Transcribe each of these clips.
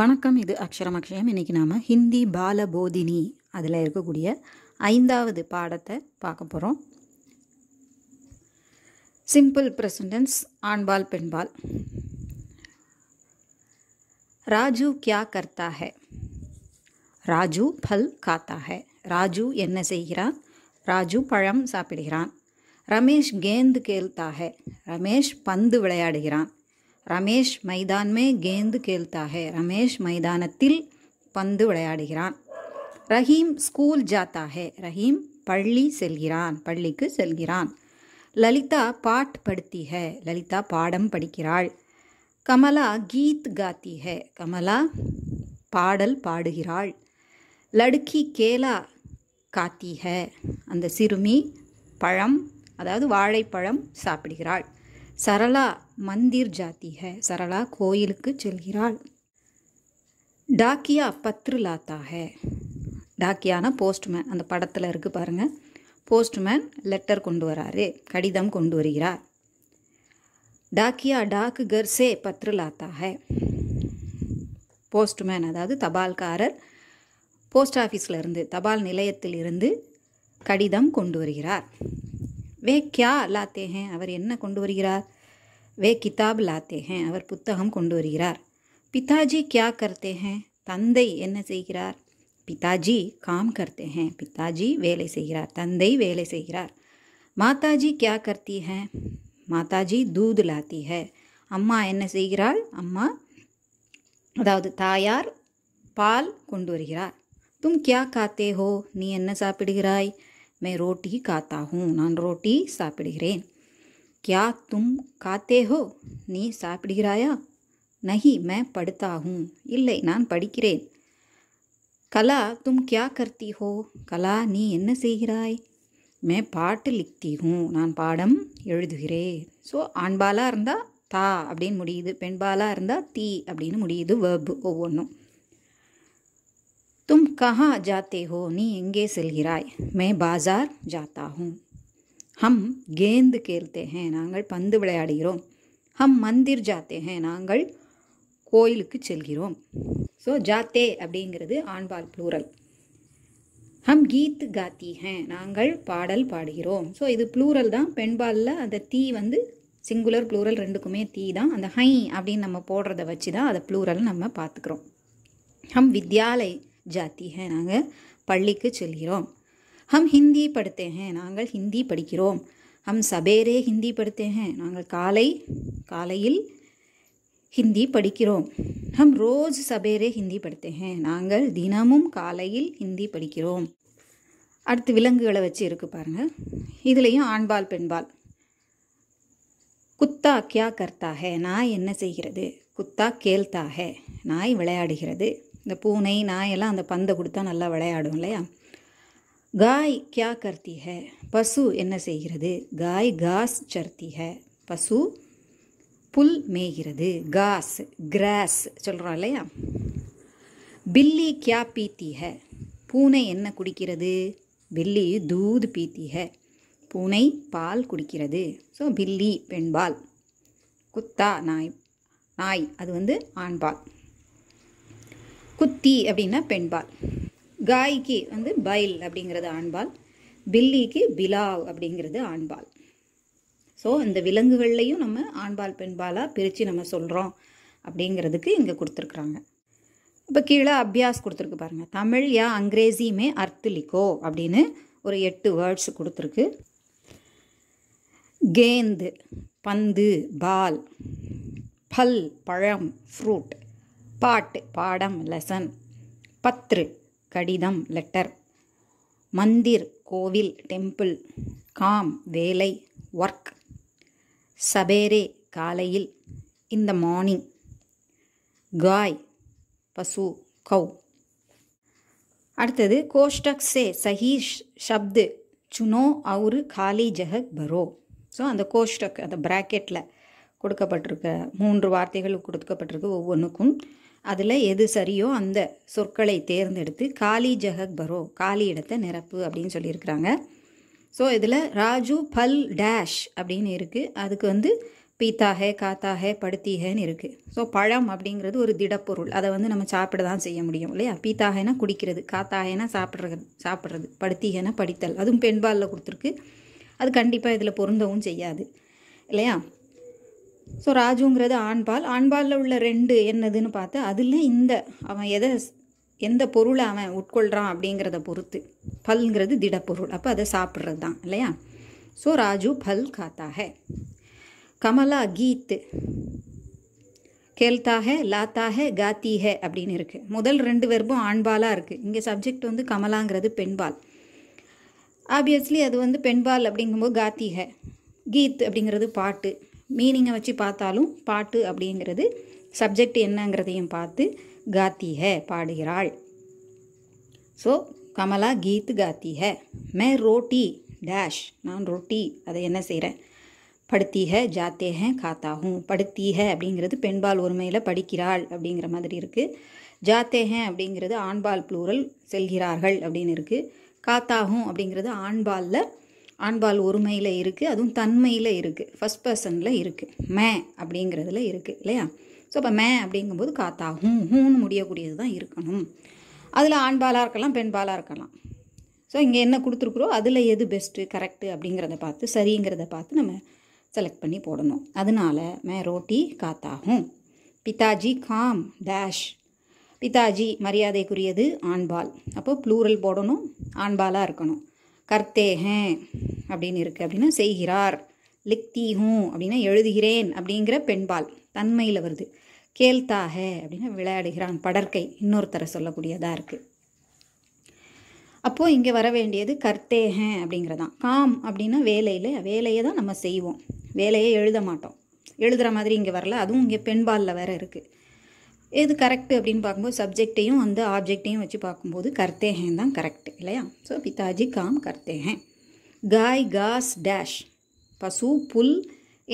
வணக்கம் இது அக்ஷரம் அக்ஷயம் இன்றைக்கி நாம் ஹிந்தி பாலபோதினி அதில் இருக்கக்கூடிய ஐந்தாவது பாடத்தை பார்க்க போகிறோம் சிம்பிள் பிரசன்டென்ஸ் ஆண்பால் பெண்பால் ராஜு கியா கர்த்தா ஹே ராஜு பல் காத்தா ஹே ராஜு என்ன செய்கிறான் ராஜு பழம் சாப்பிடுகிறான் ரமேஷ் கேந்து கேள்த்தாக ரமேஷ் பந்து விளையாடுகிறான் ரமேஷ் மைதான் கேந்து கேள்தாகே ரமேஷ் மைதானத்தில் பந்து விளையாடுகிறான் ரஹீம் ஸ்கூல் ஜாத்தாகே ரஹீம் பள்ளி செல்கிறான் பள்ளிக்கு செல்கிறான் லலிதா பாட் படுத்தி ஹே லலிதா பாடம் படிக்கிறாள் கமலா கீத் காத்தி ஹே கமலா பாடல் பாடுகிறாள் லடுக்கி கேலா காத்தி ஹே அந்த சிறுமி பழம் அதாவது வாழைப்பழம் சாப்பிடுகிறாள் சரளா மந்திர் ஜாதி ஹை சரளா கோயிலுக்கு செல்கிறாள் டாக்கியா பத்ரு லாத்தா ஹே டாக்கியான போஸ்ட்மேன் அந்த படத்தில் இருக்குது பாருங்கள் போஸ்ட்மேன் லெட்டர் கொண்டு வராரு கடிதம் கொண்டு வருகிறார் டாக்கியா டாக்கு கர்சே பத்ரு லாத்தா ஹே போஸ்ட்மேன் அதாவது தபால்காரர் போஸ்ட் ஆஃபீஸில் இருந்து தபால் நிலையத்தில் இருந்து கடிதம் கொண்டு வருகிறார் वे क्या लाते हैं அவர் என்ன கொண்டு வருகிறார் வே கிதாப் லாத்தே ஹேன் அவர் புத்தகம் கொண்டு வருகிறார் பிதாஜி கியா கர்த்தே ஹேன் தந்தை என்ன செய்கிறார் பிதாஜி காம் கர்த்தே ஹேன் பிதாஜி வேலை செய்கிறார் தந்தை வேலை செய்கிறார் மாதாஜி கியா கர்த்தி ஹே மாதாஜி தூது லாத்தி ஹே அம்மா என்ன செய்கிறாள் அம்மா அதாவது தாயார் பால் கொண்டு வருகிறார் தும் கியா காத்தே ஹோ நீ என்ன சாப்பிடுகிறாய் மே ரோட்டி खाता हूँ நான் ரோட்டி சாப்பிடுகிறேன் கியா தும் காத்தே ஹோ நீ சாப்பிடுகிறாயா நஹி மே पढ़ता हूँ இல்லை நான் படிக்கிறேன் கலா தும் கியா கர்த்தி ஹோ கலா நீ என்ன செய்கிறாய் மே பாட்டு லிக்தி ஹூ நான் பாடம் எழுதுகிறேன் ஸோ ஆண்பாலாக இருந்தால் தா அப்படின்னு முடியுது பெண்பாலாக இருந்தால் தீ அப்படின்னு முடியுது வேர்பு ஒவ்வொன்றும் தும் கஹா ஜாத்தே ஹோ நீ எங்கே செல்கிறாய் மே பாசார் ஜாத்தா हूँ ஹம் கேந்து खेलते हैं நாங்கள் பந்து விளையாடுகிறோம் ஹம் மந்திர் ஜாத்தே ஹே நாங்கள் கோயிலுக்கு செல்கிறோம் ஸோ ஜாத்தே அப்படிங்கிறது ஆண்பால் ப்ளூரல் ஹம் கீத் காத்தி ஹே நாங்கள் பாடல் பாடுகிறோம் ஸோ இது ப்ளூரல் தான் பெண்பாலில் அந்த தீ வந்து சிங்குலர் ப்ளூரல் ரெண்டுக்குமே தீ தான் அந்த ஹை அப்படின்னு நம்ம போடுறத வச்சு தான் அதை ப்ளூரல் நம்ம பார்த்துக்கிறோம் ஹம் வித்யாலய் जाती है நாங்கள் பள்ளிக்கு செல்கிறோம் ஹம் ஹிந்தி படுத்தே ஹே நாங்கள் ஹிந்தி படிக்கிறோம் ஹம் சபேரே ஹிந்தி படுத்தே ஹே நாங்கள் காலை காலையில் ஹிந்தி படிக்கிறோம் ஹம் ரோஜ் சபேரே ஹிந்தி படுத்தே ஹே நாங்கள் தினமும் காலையில் ஹிந்தி படிக்கிறோம் அடுத்து விலங்குகளை வச்சு இருக்கு பாருங்கள் இதுலேயும் ஆண்பால் பெண்பால் குத்தா கியா கர்த்தா நாய் என்ன செய்கிறது குத்தா கேள்தா நாய் விளையாடுகிறது இந்த பூனை நாயெல்லாம் அந்த பந்தை கொடுத்தா நல்லா விளையாடும் இல்லையா காய் கியா கர்த்தி ஹே பசு என்ன செய்கிறது காய் காஸ் சர்த்தி ஹே பசு புல் மேய்கிறது காஸ் கிராஸ் சொல்கிறோம் இல்லையா பில்லி கியா பீத்தி ஹே பூனை என்ன குடிக்கிறது பில்லி தூது பீத்தி ஹே பூனை பால் குடிக்கிறது ஸோ பில்லி பெண்பால் குத்தா நாய் நாய் அது வந்து ஆண்பால் குத்தி அப்படின்னா பெண்பால் காய்க்கு வந்து பைல் அப்படிங்கிறது ஆண்பால் பில்லிக்கு பிலாவ் அப்படிங்கிறது ஆண்பால் ஸோ இந்த விலங்குகள்லையும் நம்ம ஆண்பால் பெண்பாலாக பிரித்து நம்ம சொல்கிறோம் அப்படிங்கிறதுக்கு இங்கே கொடுத்துருக்குறாங்க இப்போ கீழே அபியாஸ் கொடுத்துருக்கு பாருங்கள் தமிழ் யா அங்கிரேசியுமே அர்த்தலிக்கோ அப்படின்னு ஒரு எட்டு வேர்ட்ஸ் கொடுத்துருக்கு கேந்து பந்து பால் பல் பழம் ஃப்ரூட் பாட்டு பாடம் லெசன் பத்ரு கடிதம் லெட்டர் மந்திர் கோவில் டெம்பிள் காம் வேலை ஒர்க் சபேரே காலையில் இந்த மார்னிங் காய் பசு கௌ அடுத்தது கோஷ்டக்ஸே சஹீஷ் ஷப்து சுனோ அவுரு காலி ஜஹக் பரோ ஸோ அந்த கோஷ்டக் அந்த ப்ராக்கெட்டில் கொடுக்கப்பட்டிருக்க மூன்று வார்த்தைகள் கொடுக்கப்பட்டிருக்கு ஒவ்வொன்றுக்கும் அதில் எது சரியோ அந்த சொற்களை தேர்ந்தெடுத்து காலி ஜஹக் பரோ காலி இடத்தை நிரப்பு அப்படின்னு சொல்லியிருக்கிறாங்க ஸோ இதில் ராஜு பல் டேஷ் அப்படின்னு இருக்குது அதுக்கு வந்து பீத்தாக காத்தாக படுத்திகேன்னு இருக்குது ஸோ பழம் அப்படிங்கிறது ஒரு திடப்பொருள் அதை வந்து நம்ம சாப்பிட தான் செய்ய முடியும் இல்லையா பீத்தாகனா குடிக்கிறது காத்தாகனா சாப்பிட்றது சாப்பிட்றது படுத்திகேனா படித்தல் அதுவும் பெண்பாலில் கொடுத்துருக்கு அது கண்டிப்பாக இதில் பொருந்தவும் செய்யாது இல்லையா ஸோ ராஜுங்கிறது ஆண்பால் ஆண்பாலில் உள்ள ரெண்டு என்னதுன்னு பார்த்து அதில் இந்த அவன் எதை எந்த பொருளை அவன் உட்கொள்கிறான் அப்படிங்கிறத பொறுத்து பல்ங்கிறது திடப்பொருள் அப்போ அதை சாப்பிட்றது தான் இல்லையா ஸோ ராஜு பல் காத்தாக கமலா கீத்து கேல்தா லாத்தாக லாத்தா அப்படின்னு இருக்குது முதல் ரெண்டு வெர்பும் ஆண்பாலாக இருக்குது இங்கே சப்ஜெக்ட் வந்து கமலாங்கிறது பெண்பால் ஆப்வியஸ்லி அது வந்து பெண்பால் அப்படிங்கும்போது காத்தி கீத் அப்படிங்கிறது பாட்டு மீனிங்கை வச்சு பார்த்தாலும் பாட்டு அப்படிங்கிறது சப்ஜெக்ட் என்னங்கிறதையும் பார்த்து காத்திய பாடுகிறாள் ஸோ கமலா கீத் காத்திய மே ரோட்டி டேஷ் நான் ரொட்டி அதை என்ன செய்கிறேன் படுத்தீக ஜாத்தேக காத்தாகும் படுத்திய அப்படிங்கிறது பெண்பால் ஒருமையில் படிக்கிறாள் அப்படிங்கிற மாதிரி இருக்குது ஜாத்தேக அப்படிங்கிறது ஆண்பால் ப்ளூரல் செல்கிறார்கள் அப்படின்னு இருக்குது காத்தாகும் அப்படிங்கிறது ஆண்பாலில் ஆண்பால் ஒருமையில் இருக்குது அதுவும் தன்மையில் இருக்குது ஃபஸ்ட் பர்சனில் இருக்குது மே அப்படிங்கிறதுல இருக்குது இல்லையா ஸோ இப்போ மே அப்படிங்கும்போது காத்தா ஹூ ஹூன்னு முடியக்கூடியது தான் இருக்கணும் அதில் ஆண்பாலாக இருக்கலாம் பெண்பாலாக இருக்கலாம் ஸோ இங்கே என்ன கொடுத்துருக்குறோ அதில் எது பெஸ்ட்டு கரெக்டு அப்படிங்கிறத பார்த்து சரிங்கிறத பார்த்து நம்ம செலக்ட் பண்ணி போடணும் அதனால மே ரோட்டி காத்தாகும் பிதாஜி காம் டேஷ் பிதாஜி மரியாதைக்குரியது ஆண்பால் அப்போ ப்ளூரல் போடணும் ஆண்பாலாக இருக்கணும் கர்த்தே ஹேன் அப்படின்னு இருக்குது அப்படின்னா செய்கிறார் லிக்தி ஹூ அப்படின்னா எழுதுகிறேன் அப்படிங்கிற பெண்பால் தன்மையில் வருது கேல்தா ஹே அப்படின்னா விளையாடுகிறான் படற்கை இன்னொருத்தரை சொல்லக்கூடியதாக இருக்குது அப்போது இங்கே வர வேண்டியது கர்த்தே அப்படிங்கிறதான் காம் அப்படின்னா வேலையில் வேலையை தான் நம்ம செய்வோம் வேலையை எழுத மாட்டோம் எழுதுகிற மாதிரி இங்கே வரல அதுவும் இங்கே பெண்பாலில் வேறு இருக்குது எது கரெக்ட் அப்படின்னு பார்க்கும்போது சப்ஜெக்டையும் அந்த ஆப்ஜெக்டையும் வச்சு பார்க்கும்போது கர்த்தே தான் கரெக்ட் இல்லையா ஸோ பிதாஜி காம் கர்த்தே காய் காஸ் டேஷ் பசு புல்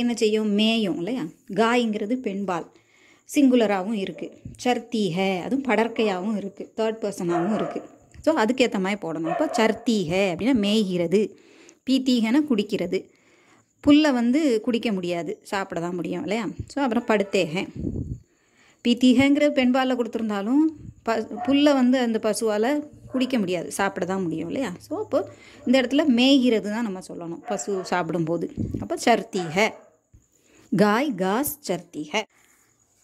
என்ன செய்யும் மேயும் இல்லையா காய்ங்கிறது பெண்பால் சிங்குலராகவும் இருக்குது சர்த்தி அதுவும் படற்கையாகவும் இருக்குது தேர்ட் பர்சனாகவும் இருக்குது ஸோ அதுக்கேற்ற மாதிரி போடணும் இப்போ சர்த்தி அப்படின்னா மேய்கிறது பீத்தீகன குடிக்கிறது புல்லை வந்து குடிக்க முடியாது சாப்பிட தான் முடியும் இல்லையா ஸோ அப்புறம் படுத்தேகேன் பித்திகங்கிற பெண்பாலில் கொடுத்துருந்தாலும் ப புல்லை வந்து அந்த பசுவால் குடிக்க முடியாது சாப்பிட தான் முடியும் இல்லையா ஸோ அப்போது இந்த இடத்துல மேய்கிறது தான் நம்ம சொல்லணும் பசு சாப்பிடும்போது அப்போ சர்த்திக காய் காஸ் சர்த்திக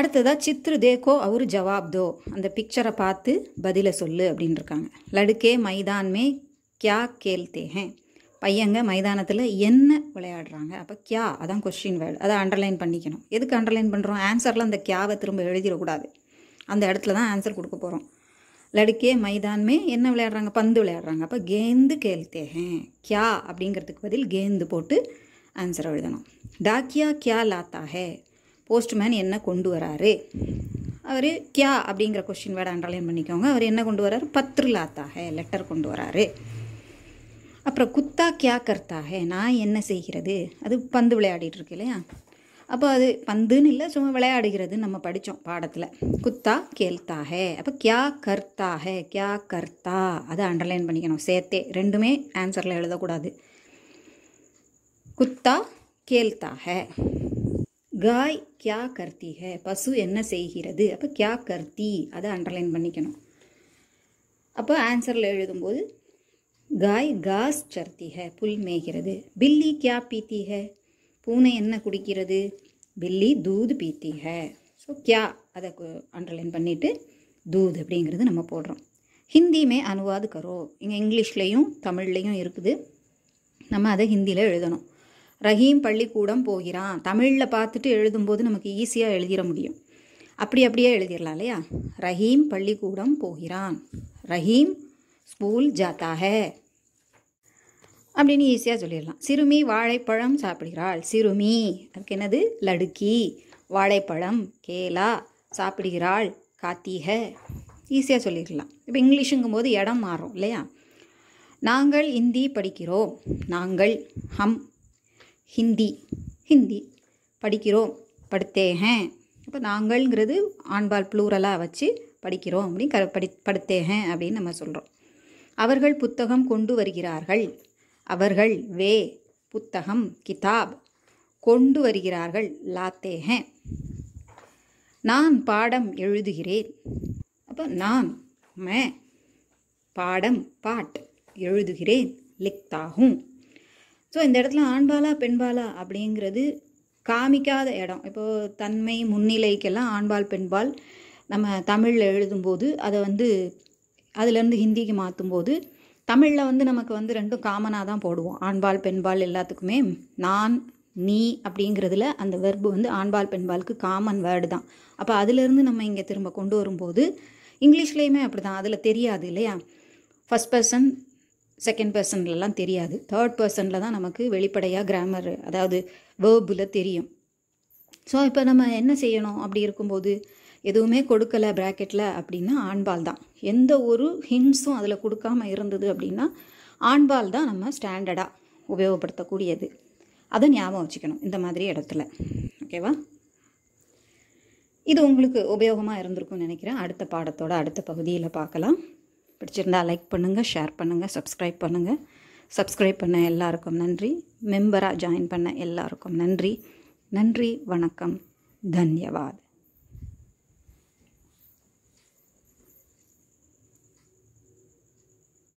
அடுத்ததாக சித்ரு தேக்கோ அவர் ஜவாப் தோ அந்த பிக்சரை பார்த்து பதிலை சொல்லு அப்படின்னு இருக்காங்க லடுக்கே மைதான் மே கியா கேல்தே பையங்க மைதானத்தில் என்ன விளையாடுறாங்க அப்போ கியா அதான் கொஸ்டின் வேர்டு அதை அண்டர்லைன் பண்ணிக்கணும் எதுக்கு அண்டர்லைன் பண்ணுறோம் ஆன்சரில் அந்த கியாவை திரும்ப எழுதிடக்கூடாது அந்த இடத்துல தான் ஆன்சர் கொடுக்க போகிறோம் லடுக்கே மைதான்மே என்ன விளையாடுறாங்க பந்து விளையாடுறாங்க அப்போ கேந்து கேள்த்தே கியா அப்படிங்கிறதுக்கு பதில் கேந்து போட்டு ஆன்சர் எழுதணும் டாக்கியா கியா லாத்தா ஹே போஸ்ட்மேன் என்ன கொண்டு வராரு அவர் கியா அப்படிங்கிற கொஸ்டின் வேர்டு அண்டர்லைன் பண்ணிக்கோங்க அவர் என்ன கொண்டு வராரு பத்ரு லாத்தா லெட்டர் கொண்டு வராரு அப்புறம் குத்தா கியா கர்த்தா ஹே நான் என்ன செய்கிறது அது பந்து விளையாடிட்டு இருக்கு இல்லையா அப்போ அது பந்துன்னு இல்லை சும்மா விளையாடுகிறது நம்ம படித்தோம் பாடத்தில் குத்தா கேள்த்தா ஹே அப்போ கியா கர்த்தா ஹே கியா கர்த்தா அதை அண்டர்லைன் பண்ணிக்கணும் சேர்த்தே ரெண்டுமே ஆன்சரில் எழுதக்கூடாது குத்தா கேள்த்தா ஹே காய் கியா கர்த்தி ஹே பசு என்ன செய்கிறது அப்போ கியா கர்த்தி அதை அண்டர்லைன் பண்ணிக்கணும் அப்போ ஆன்சரில் எழுதும்போது காய் காஸ் சர்த்தி ஹ புல் மேய்கிறது பில்லி கியா பீத்தி ஹ பூனை என்ன குடிக்கிறது பில்லி தூது பீத்தி ஹ ஸோ கியா அதை அண்டர்லைன் பண்ணிவிட்டு தூது அப்படிங்கிறது நம்ம போடுறோம் ஹிந்திமே அனுவாது கரோ இங்கே இங்கிலீஷ்லேயும் தமிழ்லேயும் இருக்குது நம்ம அதை ஹிந்தியில் எழுதணும் ரஹீம் பள்ளிக்கூடம் போகிறான் தமிழில் பார்த்துட்டு எழுதும்போது நமக்கு ஈஸியாக எழுதிட முடியும் அப்படி அப்படியே எழுதிடலாம் இல்லையா ரஹீம் பள்ளிக்கூடம் போகிறான் ரஹீம் ஸ்கூல் ஜாத்தா ஹே அப்படின்னு ஈஸியாக சொல்லிடலாம் சிறுமி வாழைப்பழம் சாப்பிடுகிறாள் சிறுமி அதுக்கு என்னது லடுக்கி வாழைப்பழம் கேலா சாப்பிடுகிறாள் காத்திக ஈஸியாக சொல்லிடலாம் இப்போ இங்கிலீஷுங்கும் போது இடம் மாறும் இல்லையா நாங்கள் இந்தி படிக்கிறோம் நாங்கள் ஹம் ஹிந்தி ஹிந்தி படிக்கிறோம் படுத்தேகேன் இப்போ நாங்கள்ங்கிறது ஆண்பால் ப்ளூரலாக வச்சு படிக்கிறோம் அப்படின்னு க படி படுத்தேகேன் அப்படின்னு நம்ம சொல்கிறோம் அவர்கள் புத்தகம் கொண்டு வருகிறார்கள் அவர்கள் வே புத்தகம் கிதாப் கொண்டு வருகிறார்கள் லாத்தேக நான் பாடம் எழுதுகிறேன் அப்போ நான் மே பாடம் பாட் எழுதுகிறேன் லிக்தாகும் ஸோ இந்த இடத்துல ஆண்பாலா பெண்பாலா அப்படிங்கிறது காமிக்காத இடம் இப்போ தன்மை முன்னிலைக்கெல்லாம் ஆண்பால் பெண்பால் நம்ம தமிழில் எழுதும்போது அதை வந்து அதுலேருந்து ஹிந்திக்கு மாற்றும்போது தமிழில் வந்து நமக்கு வந்து ரெண்டும் காமனாக தான் போடுவோம் ஆண்பால் பெண்பால் எல்லாத்துக்குமே நான் நீ அப்படிங்கிறதுல அந்த வெர்பு வந்து ஆண்பால் பெண்பாலுக்கு காமன் வேர்டு தான் அப்போ அதுலேருந்து நம்ம இங்கே திரும்ப கொண்டு வரும்போது இங்கிலீஷ்லேயுமே அப்படி தான் அதில் தெரியாது இல்லையா ஃபஸ்ட் பர்சன் செகண்ட் பர்சன்லலாம் தெரியாது தேர்ட் பர்சனில் தான் நமக்கு வெளிப்படையாக கிராமர் அதாவது வேர்பில் தெரியும் ஸோ இப்போ நம்ம என்ன செய்யணும் அப்படி இருக்கும்போது எதுவுமே கொடுக்கலை ப்ராக்கெட்டில் அப்படின்னா ஆண்பால் தான் எந்த ஒரு ஹின்ஸும் அதில் கொடுக்காம இருந்தது அப்படின்னா ஆண்பால் தான் நம்ம ஸ்டாண்டர்டாக உபயோகப்படுத்தக்கூடியது அதை ஞாபகம் வச்சுக்கணும் இந்த மாதிரி இடத்துல ஓகேவா இது உங்களுக்கு உபயோகமாக இருந்திருக்கும்னு நினைக்கிறேன் அடுத்த பாடத்தோட அடுத்த பகுதியில் பார்க்கலாம் பிடிச்சிருந்தா லைக் பண்ணுங்கள் ஷேர் பண்ணுங்கள் சப்ஸ்கிரைப் பண்ணுங்கள் சப்ஸ்கிரைப் பண்ண எல்லாருக்கும் நன்றி மெம்பராக ஜாயின் பண்ண எல்லாருக்கும் நன்றி நன்றி வணக்கம் தன்யவாத்